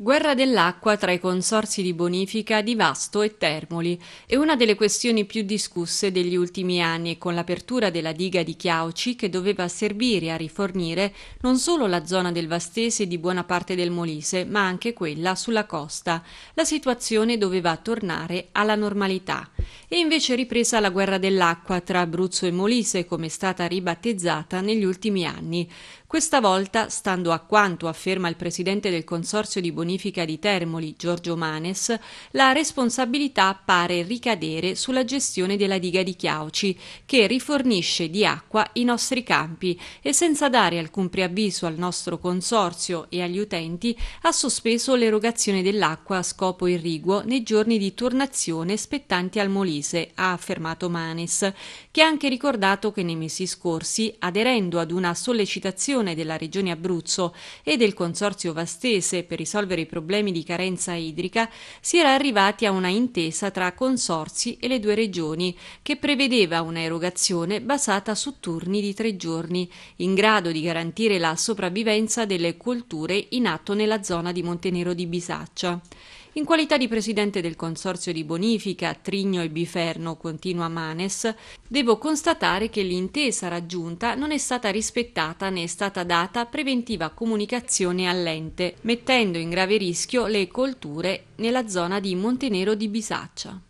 Guerra dell'acqua tra i consorsi di bonifica di Vasto e Termoli è una delle questioni più discusse degli ultimi anni con l'apertura della diga di Chiauci che doveva servire a rifornire non solo la zona del Vastese di buona parte del Molise, ma anche quella sulla costa. La situazione doveva tornare alla normalità. E invece ripresa la guerra dell'acqua tra Abruzzo e Molise, come è stata ribattezzata negli ultimi anni. Questa volta, stando a quanto afferma il presidente del consorzio di bonifica bonifica di Termoli, Giorgio Manes, la responsabilità pare ricadere sulla gestione della diga di Chiauci, che rifornisce di acqua i nostri campi e senza dare alcun preavviso al nostro consorzio e agli utenti ha sospeso l'erogazione dell'acqua a scopo irriguo nei giorni di turnazione spettanti al Molise, ha affermato Manes, che ha anche ricordato che nei mesi scorsi, aderendo ad una sollecitazione della Regione Abruzzo e del Consorzio Vastese per risolvere risolvere i problemi di carenza idrica si era arrivati a una intesa tra consorsi e le due regioni che prevedeva un'erogazione basata su turni di tre giorni, in grado di garantire la sopravvivenza delle colture in atto nella zona di Montenero di Bisaccia. In qualità di presidente del consorzio di bonifica Trigno e Biferno, continua Manes, devo constatare che l'intesa raggiunta non è stata rispettata né è stata data preventiva comunicazione all'ente, mettendo in grave grave rischio le colture nella zona di Montenero di Bisaccia.